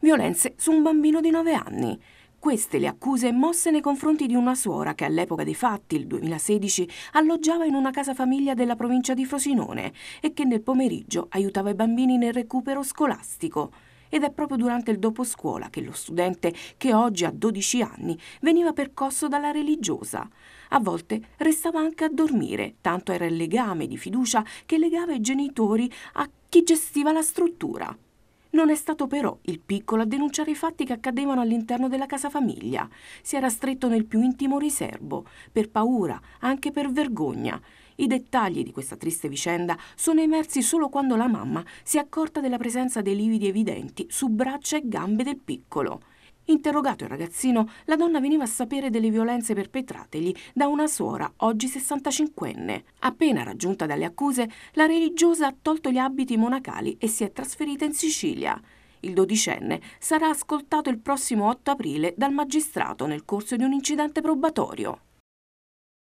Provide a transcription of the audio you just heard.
violenze su un bambino di 9 anni. Queste le accuse mosse nei confronti di una suora che all'epoca dei fatti, il 2016, alloggiava in una casa famiglia della provincia di Frosinone e che nel pomeriggio aiutava i bambini nel recupero scolastico. Ed è proprio durante il doposcuola che lo studente, che oggi ha 12 anni, veniva percosso dalla religiosa. A volte restava anche a dormire, tanto era il legame di fiducia che legava i genitori a chi gestiva la struttura. Non è stato però il piccolo a denunciare i fatti che accadevano all'interno della casa famiglia. Si era stretto nel più intimo riservo, per paura, anche per vergogna. I dettagli di questa triste vicenda sono emersi solo quando la mamma si è accorta della presenza dei lividi evidenti su braccia e gambe del piccolo. Interrogato il ragazzino, la donna veniva a sapere delle violenze perpetrategli da una suora, oggi 65enne. Appena raggiunta dalle accuse, la religiosa ha tolto gli abiti monacali e si è trasferita in Sicilia. Il dodicenne sarà ascoltato il prossimo 8 aprile dal magistrato nel corso di un incidente probatorio.